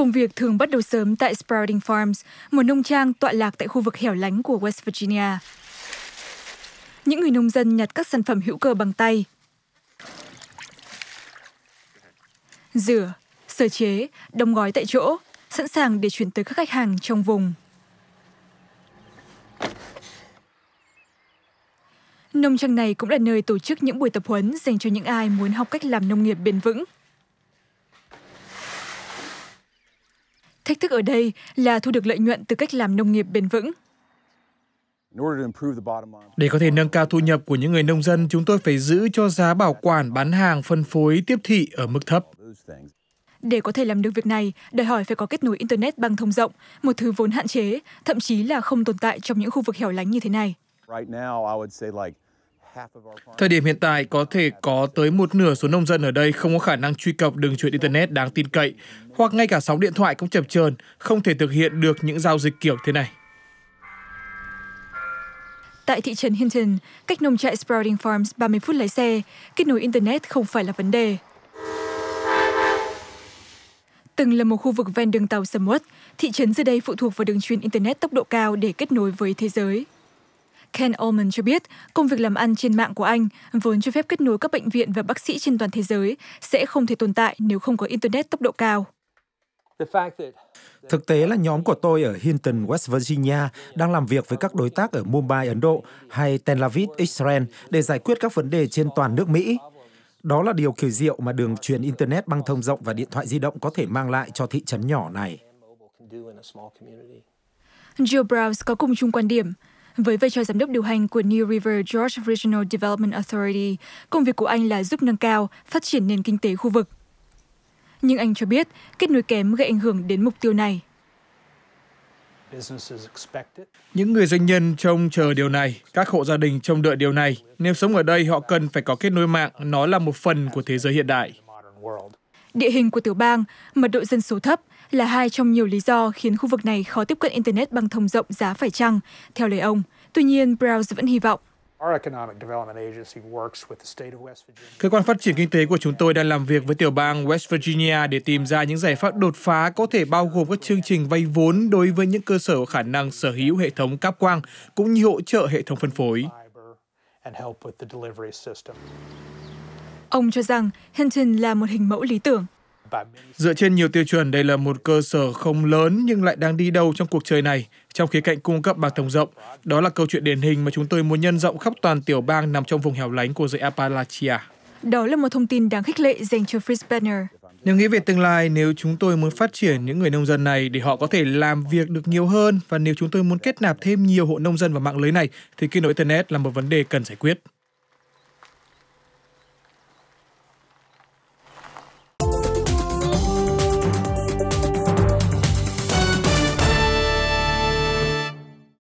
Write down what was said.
Công việc thường bắt đầu sớm tại Sprouting Farms, một nông trang tọa lạc tại khu vực hẻo lánh của West Virginia. Những người nông dân nhặt các sản phẩm hữu cơ bằng tay. Rửa, sơ chế, đóng gói tại chỗ, sẵn sàng để chuyển tới các khách hàng trong vùng. Nông trang này cũng là nơi tổ chức những buổi tập huấn dành cho những ai muốn học cách làm nông nghiệp bền vững. Thách thức ở đây là thu được lợi nhuận từ cách làm nông nghiệp bền vững. Để có thể nâng cao thu nhập của những người nông dân, chúng tôi phải giữ cho giá bảo quản, bán hàng, phân phối, tiếp thị ở mức thấp. Để có thể làm được việc này, đòi hỏi phải có kết nối Internet băng thông rộng, một thứ vốn hạn chế, thậm chí là không tồn tại trong những khu vực hẻo lánh như thế này. Thời điểm hiện tại, có thể có tới một nửa số nông dân ở đây không có khả năng truy cập đường truyền Internet đáng tin cậy hoặc ngay cả sóng điện thoại cũng chập chờn, không thể thực hiện được những giao dịch kiểu thế này. Tại thị trấn Hinton, cách nông trại Sprouting Farms 30 phút lái xe, kết nối Internet không phải là vấn đề. Từng là một khu vực ven đường tàu sầm uất, thị trấn giờ đây phụ thuộc vào đường truyền Internet tốc độ cao để kết nối với thế giới. Ken Allman cho biết, công việc làm ăn trên mạng của anh vốn cho phép kết nối các bệnh viện và bác sĩ trên toàn thế giới sẽ không thể tồn tại nếu không có Internet tốc độ cao. Thực tế là nhóm của tôi ở Hinton, West Virginia đang làm việc với các đối tác ở Mumbai, Ấn Độ hay Tel Aviv, Israel để giải quyết các vấn đề trên toàn nước Mỹ. Đó là điều kỳ diệu mà đường truyền Internet băng thông rộng và điện thoại di động có thể mang lại cho thị trấn nhỏ này. Joe Browse có cùng chung quan điểm. Với vai trò giám đốc điều hành của New River George Regional Development Authority, công việc của anh là giúp nâng cao, phát triển nền kinh tế khu vực nhưng anh cho biết kết nối kém gây ảnh hưởng đến mục tiêu này những người doanh nhân trông chờ điều này, các hộ gia đình trông đợi điều này. Nếu sống ở đây, họ cần phải có kết nối mạng, nó là một phần của thế giới hiện đại. Địa hình của tiểu bang, mật độ dân số thấp là hai trong nhiều lý do khiến khu vực này khó tiếp cận Internet bằng thông rộng giá phải chăng, theo lời ông. Tuy nhiên, Browse vẫn hy vọng Cơ quan phát triển kinh tế của chúng tôi đang làm việc với tiểu bang West Virginia để tìm ra những giải pháp đột phá có thể bao gồm các chương trình vay vốn đối với những cơ sở khả năng sở hữu hệ thống cáp quang cũng như hỗ trợ hệ thống phân phối. Ông cho rằng Hinton là một hình mẫu lý tưởng Dựa trên nhiều tiêu chuẩn, đây là một cơ sở không lớn nhưng lại đang đi đầu trong cuộc chơi này, trong khía cạnh cung cấp bạc thông rộng. Đó là câu chuyện điển hình mà chúng tôi muốn nhân rộng khắp toàn tiểu bang nằm trong vùng hẻo lánh của dãy Appalachia. Đó là một thông tin đáng khích lệ dành cho Brisbane. Nếu nghĩ về tương lai, nếu chúng tôi muốn phát triển những người nông dân này để họ có thể làm việc được nhiều hơn và nếu chúng tôi muốn kết nạp thêm nhiều hộ nông dân vào mạng lưới này thì kết nối Internet là một vấn đề cần giải quyết.